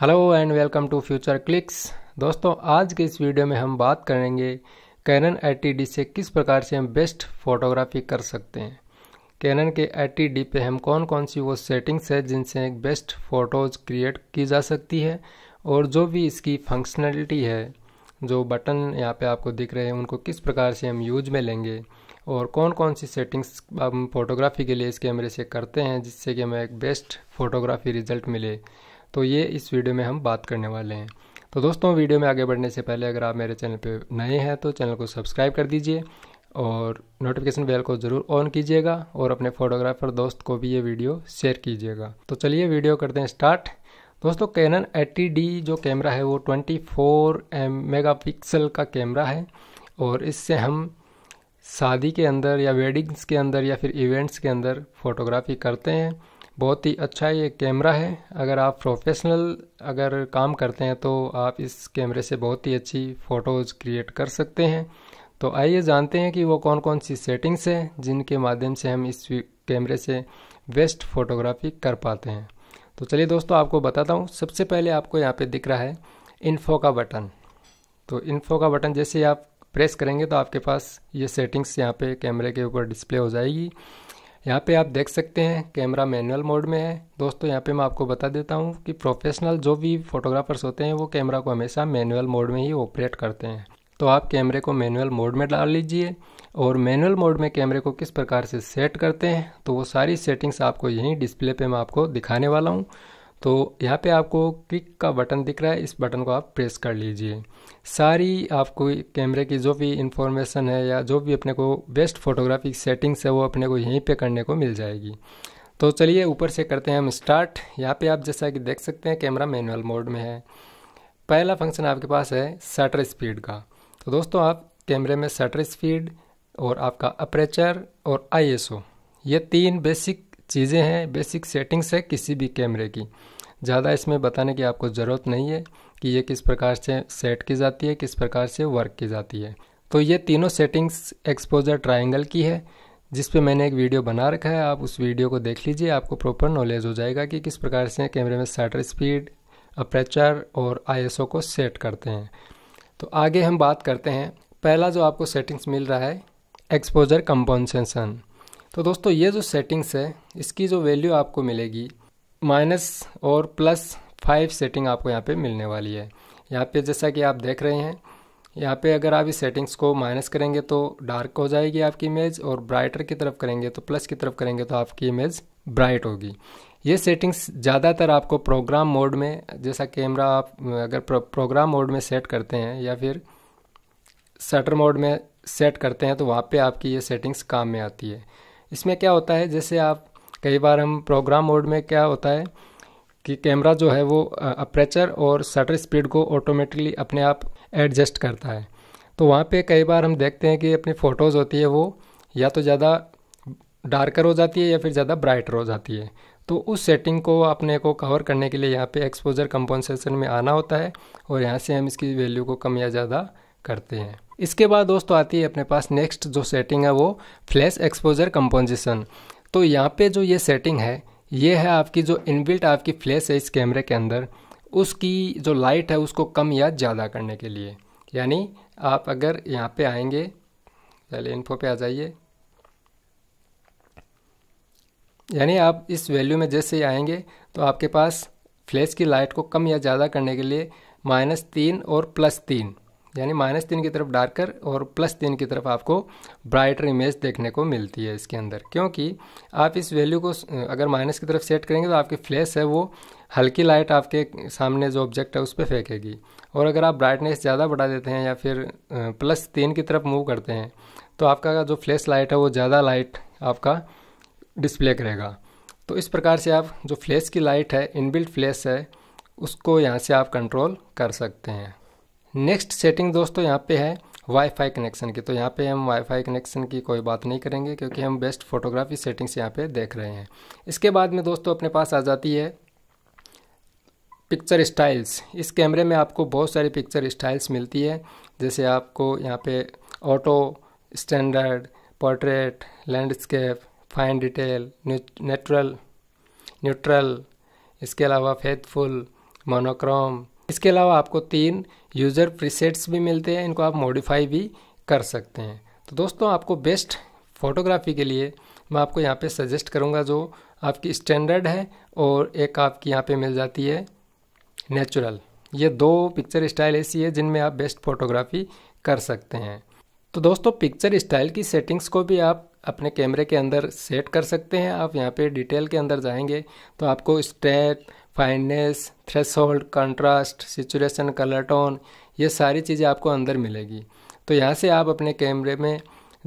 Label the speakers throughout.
Speaker 1: hello and welcome to Future Clicks दोस्तों आज के इस वीडियो में हम बात करेंगे कैनन एटी से किस प्रकार से हम बेस्ट फोटोग्राफी कर सकते हैं कैनन के एटी पे हम कौन कौन सी वो सेटिंग्स है जिनसे एक बेस्ट फ़ोटोज़ क्रिएट की जा सकती है और जो भी इसकी फंक्शनलिटी है जो बटन यहाँ पे आपको दिख रहे हैं उनको किस प्रकार से हम यूज में लेंगे और कौन कौन सी सेटिंग्स हम फोटोग्राफी के लिए इस कैमरे से करते हैं जिससे कि हमें एक बेस्ट फ़ोटोग्राफी रिजल्ट मिले तो ये इस वीडियो में हम बात करने वाले हैं तो दोस्तों वीडियो में आगे बढ़ने से पहले अगर आप मेरे चैनल पर नए हैं तो चैनल को सब्सक्राइब कर दीजिए और नोटिफिकेशन बेल को ज़रूर ऑन कीजिएगा और अपने फोटोग्राफर दोस्त को भी ये वीडियो शेयर कीजिएगा तो चलिए वीडियो करते हैं स्टार्ट दोस्तों कैनन 80D जो कैमरा है वो 24 फोर मेगापिक्सल का कैमरा है और इससे हम शादी के अंदर या वेडिंग्स के अंदर या फिर इवेंट्स के अंदर फोटोग्राफी करते हैं बहुत ही अच्छा ये कैमरा है अगर आप प्रोफेशनल अगर काम करते हैं तो आप इस कैमरे से बहुत ही अच्छी फ़ोटोज़ क्रिएट कर सकते हैं तो आइए जानते हैं कि वो कौन कौन सी सेटिंग्स हैं जिनके माध्यम से हम इस कैमरे से बेस्ट फोटोग्राफी कर पाते हैं तो चलिए दोस्तों आपको बताता हूँ सबसे पहले आपको यहाँ पे दिख रहा है इन्फो का बटन तो इन्फो का बटन जैसे आप प्रेस करेंगे तो आपके पास ये सेटिंग्स यहाँ पे कैमरे के ऊपर डिस्प्ले हो जाएगी यहाँ पे आप देख सकते हैं कैमरा मैनुअल मोड में है दोस्तों यहाँ पे मैं आपको बता देता हूँ कि प्रोफेशनल जो भी फोटोग्राफर्स होते हैं वो कैमरा को हमेशा मैनुअल मोड में ही ऑपरेट करते हैं तो आप कैमरे को मैनुअल मोड में डाल लीजिए और मैनुअल मोड में कैमरे को किस प्रकार से सेट करते हैं तो वो सारी सेटिंग्स आपको यहीं डिस्प्ले पे मैं आपको दिखाने वाला हूँ तो यहाँ पे आपको क्विक का बटन दिख रहा है इस बटन को आप प्रेस कर लीजिए सारी आपको कैमरे की जो भी इंफॉर्मेशन है या जो भी अपने को बेस्ट फोटोग्राफिक सेटिंग्स है वो अपने को यहीं पे करने को मिल जाएगी तो चलिए ऊपर से करते हैं हम स्टार्ट यहाँ पे आप जैसा कि देख सकते हैं कैमरा मैनुअल मोड में है पहला फंक्शन आपके पास है शटर स्पीड का तो दोस्तों आप कैमरे में शटर स्पीड और आपका अप्रेचर और आई ये तीन बेसिक चीज़ें हैं बेसिक सेटिंग्स है किसी भी कैमरे की ज़्यादा इसमें बताने की आपको ज़रूरत नहीं है कि ये किस प्रकार से सेट की जाती है किस प्रकार से वर्क की जाती है तो ये तीनों सेटिंग्स एक्सपोजर ट्राइंगल की है जिस पे मैंने एक वीडियो बना रखा है आप उस वीडियो को देख लीजिए आपको प्रॉपर नॉलेज हो जाएगा कि किस प्रकार से कैमरे में शटर स्पीड अप्रेचर और आई को सेट करते हैं तो आगे हम बात करते हैं पहला जो आपको सेटिंग्स मिल रहा है एक्सपोजर कंपनसेशन तो दोस्तों ये जो सेटिंग्स है इसकी जो वैल्यू आपको मिलेगी माइनस और प्लस फाइव सेटिंग आपको यहाँ पे मिलने वाली है यहाँ पे जैसा कि आप देख रहे हैं यहाँ पे अगर आप इस सेटिंग्स को माइनस करेंगे तो डार्क हो जाएगी आपकी इमेज और ब्राइटर की तरफ करेंगे तो प्लस की तरफ करेंगे तो आपकी इमेज ब्राइट होगी ये सेटिंग्स ज़्यादातर आपको प्रोग्राम मोड में जैसा कैमरा आप अगर प्रोग्राम मोड में सेट करते हैं या फिर शटर मोड में सेट करते हैं तो वहाँ पे आपकी ये सेटिंग्स काम में आती है इसमें क्या होता है जैसे आप कई बार हम प्रोग्राम मोड में क्या होता है कि कैमरा जो है वो अप्रेचर और शटर स्पीड को ऑटोमेटिकली अपने आप एडजस्ट करता है तो वहाँ पे कई बार हम देखते हैं कि अपनी फ़ोटोज़ होती है वो या तो ज़्यादा डार्कर हो जाती है या फिर ज़्यादा ब्राइटर हो जाती है तो उस सेटिंग को अपने को कवर करने के लिए यहाँ पे एक्सपोजर कंपनसेशन में आना होता है और यहाँ से हम इसकी वैल्यू को कम या ज़्यादा करते हैं इसके बाद दोस्तों आती है अपने पास नेक्स्ट जो सेटिंग है वो फ्लैश एक्सपोजर कंपोजिशन तो यहाँ पे जो ये सेटिंग है ये है आपकी जो इनबिल्ट आपकी फ्लैश है इस कैमरे के अंदर उसकी जो लाइट है उसको कम या ज़्यादा करने के लिए यानी आप अगर यहाँ पे आएंगे पहले इन्फो पे आ जाइए यानी आप इस वैल्यू में जैसे आएंगे तो आपके पास फ्लैश की लाइट को कम या ज़्यादा करने के लिए माइनस तीन और प्लस तीन यानी माइनस तीन की तरफ डार्कर और प्लस तीन की तरफ आपको ब्राइटर इमेज देखने को मिलती है इसके अंदर क्योंकि आप इस वैल्यू को अगर माइनस की तरफ सेट करेंगे तो आपकी फ्लैश है वो हल्की लाइट आपके सामने जो ऑब्जेक्ट है उस पर फेंकेगी और अगर आप ब्राइटनेस ज़्यादा बढ़ा देते हैं या फिर प्लस तीन की तरफ मूव करते हैं तो आपका जो फ्लैश लाइट है वो ज़्यादा लाइट आपका डिस्प्ले करेगा तो इस प्रकार से आप जो फ्लैश की लाइट है इनबिल्ट फ्लैश है उसको यहाँ से आप कंट्रोल कर सकते हैं नेक्स्ट सेटिंग दोस्तों यहाँ पे है वाईफाई कनेक्शन की तो यहाँ पे हम वाईफाई कनेक्शन की कोई बात नहीं करेंगे क्योंकि हम बेस्ट फोटोग्राफी सेटिंग्स यहाँ पे देख रहे हैं इसके बाद में दोस्तों अपने पास आ जाती है पिक्चर स्टाइल्स इस कैमरे में आपको बहुत सारी पिक्चर स्टाइल्स मिलती है जैसे आपको यहाँ पे auto standard portrait landscape fine detail natural neutral इसके अलावा फेथफुल मोनोक्रोम इसके अलावा आपको तीन यूज़र प्रीसेट्स भी मिलते हैं इनको आप मॉडिफाई भी कर सकते हैं तो दोस्तों आपको बेस्ट फोटोग्राफी के लिए मैं आपको यहाँ पे सजेस्ट करूँगा जो आपकी स्टैंडर्ड है और एक आपकी यहाँ पे मिल जाती है नेचुरल ये दो पिक्चर स्टाइल ऐसी है जिनमें आप बेस्ट फोटोग्राफी कर सकते हैं तो दोस्तों पिक्चर स्टाइल की सेटिंग्स को भी आप अपने कैमरे के अंदर सेट कर सकते हैं आप यहाँ पे डिटेल के अंदर जाएंगे तो आपको स्टेप थ्रेश होल्ड कंट्रास्ट सिचुएशन कलर टोन ये सारी चीज़ें आपको अंदर मिलेगी तो यहाँ से आप अपने कैमरे में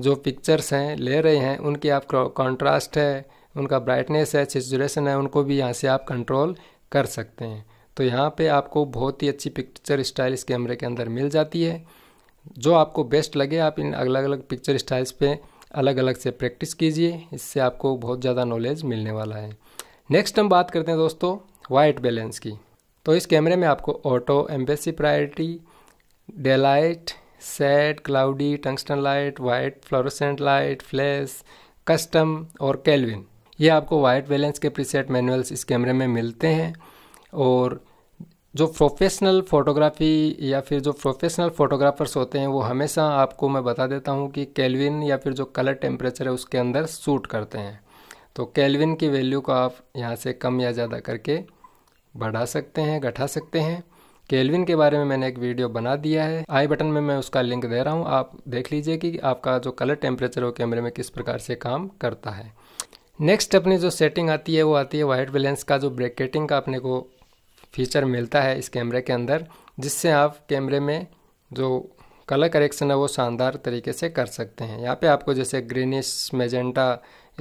Speaker 1: जो पिक्चर्स हैं ले रहे हैं उनकी आप कंट्रास्ट है उनका ब्राइटनेस है सिचुएशन है उनको भी यहाँ से आप कंट्रोल कर सकते हैं तो यहाँ पे आपको बहुत ही अच्छी पिक्चर स्टाइल इस कैमरे के अंदर मिल जाती है जो आपको बेस्ट लगे आप इन अलग अलग पिक्चर स्टाइल्स पे अलग अलग से प्रैक्टिस कीजिए इससे आपको बहुत ज़्यादा नॉलेज मिलने वाला है नेक्स्ट हम बात करते हैं दोस्तों वाइट बैलेंस की तो इस कैमरे में आपको auto ambience priority daylight set cloudy tungsten light white fluorescent light flash custom और कैलविन ये आपको वाइट बैलेंस के प्रीसेट मैनुअल्स इस कैमरे में मिलते हैं और जो प्रोफेशनल फ़ोटोग्राफी या फिर जो प्रोफेशनल फ़ोटोग्राफ़र्स होते हैं वो हमेशा आपको मैं बता देता हूँ कि कैलविन या फिर जो कलर टेम्परेचर है उसके अंदर सूट करते हैं तो केल्विन की वैल्यू को आप यहाँ से कम या ज़्यादा करके बढ़ा सकते हैं घटा सकते हैं केल्विन के बारे में मैंने एक वीडियो बना दिया है आई बटन में मैं उसका लिंक दे रहा हूँ आप देख लीजिए कि आपका जो कलर टेम्परेचर वो कैमरे में किस प्रकार से काम करता है नेक्स्ट अपनी जो सेटिंग आती है वो आती है वाइट बैलेंस का जो ब्रेकेटिंग का अपने को फीचर मिलता है इस कैमरे के अंदर जिससे आप कैमरे में जो कलर करेक्शन है वो शानदार तरीके से कर सकते हैं यहाँ पे आपको जैसे ग्रीनिश मेजेंटा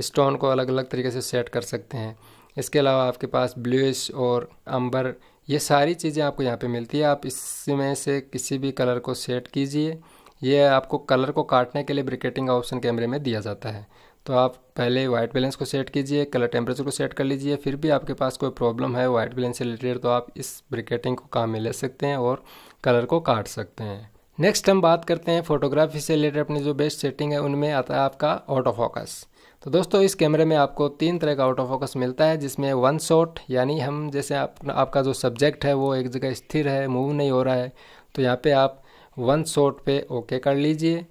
Speaker 1: स्टोन को अलग अलग तरीके से सेट कर सकते हैं इसके अलावा आपके पास ब्लूश और अंबर ये सारी चीज़ें आपको यहाँ पे मिलती है आप इसमें से किसी भी कलर को सेट कीजिए ये आपको कलर को काटने के लिए ब्रिकेटिंग ऑप्शन कैमरे में दिया जाता है तो आप पहले वाइट बैलेंस को सेट कीजिए कलर टेम्परेचर को सेट कर लीजिए फिर भी आपके पास कोई प्रॉब्लम है वाइट बैलेंस से रिलेटेड तो आप इस ब्रिकेटिंग को काम में ले सकते हैं और कलर को काट सकते हैं नेक्स्ट हम बात करते हैं फोटोग्राफी से रिलेटेड अपनी जो बेस्ट सेटिंग है उनमें आता है आपका ऑटो फोकस तो दोस्तों इस कैमरे में आपको तीन तरह का ऑटो फोकस मिलता है जिसमें वन शॉट यानी हम जैसे आप, आपका जो सब्जेक्ट है वो एक जगह स्थिर है मूव नहीं हो रहा है तो यहाँ पे आप वन शॉट पे ओके कर लीजिए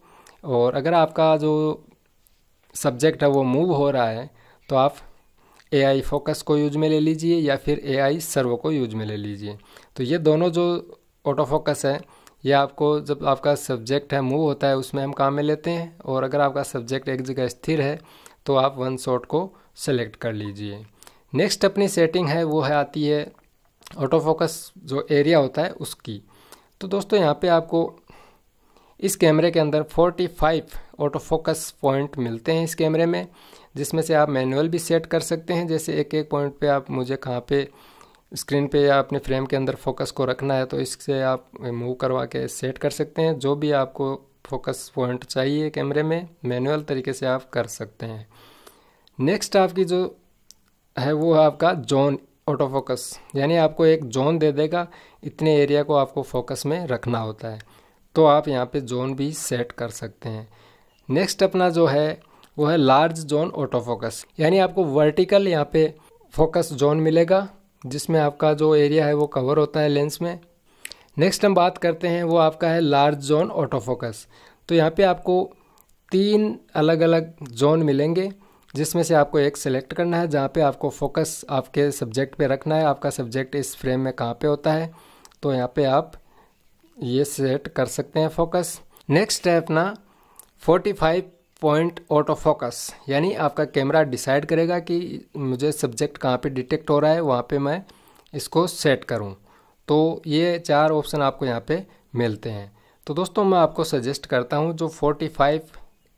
Speaker 1: और अगर आपका जो सब्जेक्ट है वो मूव हो रहा है तो आप ए आई फोकस को यूज में ले लीजिए या फिर ए आई सर्वो को यूज में ले लीजिए तो ये दोनों जो ऑटो फोकस है ये आपको जब आपका सब्जेक्ट है मूव होता है उसमें हम काम में लेते हैं और अगर आपका सब्जेक्ट एक जगह स्थिर है तो आप वन शॉट को सेलेक्ट कर लीजिए नेक्स्ट अपनी सेटिंग है वो है आती है ऑटो फोकस जो एरिया होता है उसकी तो दोस्तों यहाँ पे आपको इस कैमरे के अंदर 45 ऑटो फोकस पॉइंट मिलते हैं इस कैमरे में जिसमें से आप मैनुअल भी सेट कर सकते हैं जैसे एक एक पॉइंट पे आप मुझे कहाँ पे स्क्रीन पे या अपने फ्रेम के अंदर फोकस को रखना है तो इससे आप मूव करवा के सेट कर सकते हैं जो भी आपको फोकस पॉइंट चाहिए कैमरे में मैनुअल तरीके से आप कर सकते हैं नेक्स्ट आपकी जो है वो है आपका जोन ऑटो फोकस यानी आपको एक जोन दे देगा इतने एरिया को आपको फोकस में रखना होता है तो आप यहाँ पे जोन भी सेट कर सकते हैं नेक्स्ट अपना जो है वो है लार्ज जोन ऑटो फोकस यानी आपको वर्टिकल यहाँ पे फोकस जोन मिलेगा जिसमें आपका जो एरिया है वो कवर होता है लेंस में नेक्स्ट हम बात करते हैं वो आपका है लार्ज जोन ऑटो फोकस तो यहाँ पे आपको तीन अलग अलग जोन मिलेंगे जिसमें से आपको एक सेलेक्ट करना है जहाँ पे आपको फोकस आपके सब्जेक्ट पे रखना है आपका सब्जेक्ट इस फ्रेम में कहाँ पे होता है तो यहाँ पे आप ये सेट कर सकते हैं फोकस नेक्स्ट है अपना 45 पॉइंट ऑटो फोकस यानी आपका कैमरा डिसाइड करेगा कि मुझे सब्जेक्ट कहाँ पे डिटेक्ट हो रहा है वहाँ पे मैं इसको सेट करूँ तो ये चार ऑप्शन आपको यहाँ पे मिलते हैं तो दोस्तों मैं आपको सजेस्ट करता हूँ जो 45 फाइव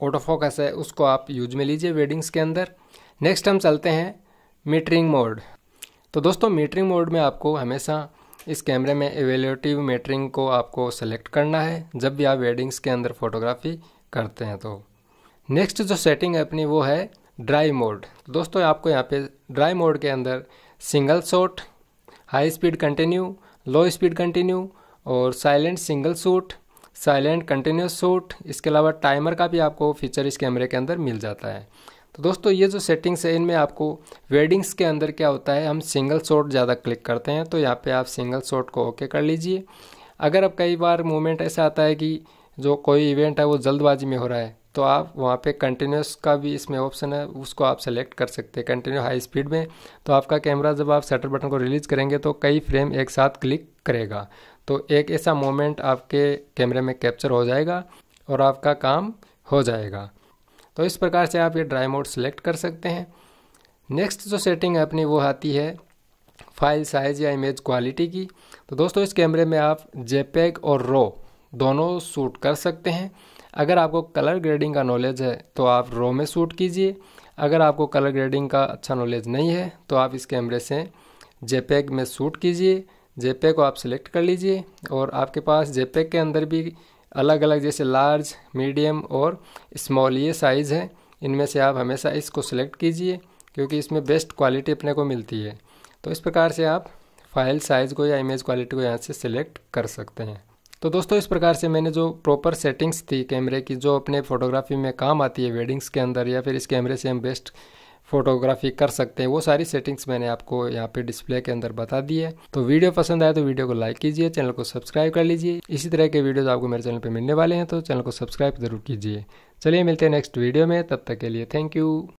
Speaker 1: ऑटोफोकस है उसको आप यूज में लीजिए वेडिंग्स के अंदर नेक्स्ट हम चलते हैं मीटरिंग मोड तो दोस्तों मीटरिंग मोड में आपको हमेशा इस कैमरे में एवेलेटिव मीटरिंग को आपको सेलेक्ट करना है जब भी आप वेडिंग्स के अंदर फोटोग्राफी करते हैं तो नेक्स्ट जो सेटिंग है अपनी वो है ड्राई मोड तो दोस्तों आपको यहाँ पे ड्राई मोड के अंदर single shot high speed continuous low speed continuous और silent single shoot silent continuous shoot इसके अलावा टाइमर का भी आपको फीचर इस कैमरे के अंदर मिल जाता है तो दोस्तों ये जो सेटिंग्स है इनमें आपको वेडिंग्स के अंदर क्या होता है हम सिंगल शॉट ज़्यादा क्लिक करते हैं तो यहाँ पे आप सिंगल शॉट को ओके कर लीजिए अगर अब कई बार मोमेंट ऐसा आता है कि जो कोई इवेंट है वो जल्दबाजी में हो रहा है तो आप वहाँ पे कंटिन्यूस का भी इसमें ऑप्शन है उसको आप सेलेक्ट कर सकते हैं कंटिन्यू हाई स्पीड में तो आपका कैमरा जब आप शटर बटन को रिलीज़ करेंगे तो कई फ्रेम एक साथ क्लिक करेगा तो एक ऐसा मोमेंट आपके कैमरे में कैप्चर हो जाएगा और आपका काम हो जाएगा तो इस प्रकार से आप ये ड्राई मोड सेलेक्ट कर सकते हैं नेक्स्ट जो सेटिंग है अपनी वो आती है फाइल साइज या इमेज क्वालिटी की तो दोस्तों इस कैमरे में आप जेपैग और रो दोनों शूट कर सकते हैं अगर आपको कलर ग्रेडिंग का नॉलेज है तो आप रो में सूट कीजिए अगर आपको कलर ग्रेडिंग का अच्छा नॉलेज नहीं है तो आप इस कैमरे से जेपेग में सूट कीजिए जेपेग को आप सिलेक्ट कर लीजिए और आपके पास जेपेग के अंदर भी अलग अलग जैसे लार्ज मीडियम और स्मॉल ये साइज़ है इनमें से आप हमेशा इसको सिलेक्ट कीजिए क्योंकि इसमें बेस्ट क्वालिटी अपने को मिलती है तो इस प्रकार से आप फाइल साइज़ को या इमेज क्वालिटी को यहाँ से सिलेक्ट कर सकते हैं तो दोस्तों इस प्रकार से मैंने जो प्रॉपर सेटिंग्स थी कैमरे की जो अपने फ़ोटोग्राफी में काम आती है वेडिंग्स के अंदर या फिर इस कैमरे से हम बेस्ट फ़ोटोग्राफी कर सकते हैं वो सारी सेटिंग्स मैंने आपको यहाँ पे डिस्प्ले के अंदर बता दी है तो वीडियो पसंद आए तो वीडियो को लाइक कीजिए चैनल को सब्सक्राइब कर लीजिए इसी तरह के वीडियोज़ आपको मेरे चैनल पर मिलने वाले हैं तो चैनल को सब्सक्राइब ज़रूर कीजिए चलिए मिलते हैं नेक्स्ट वीडियो में तब तक के लिए थैंक यू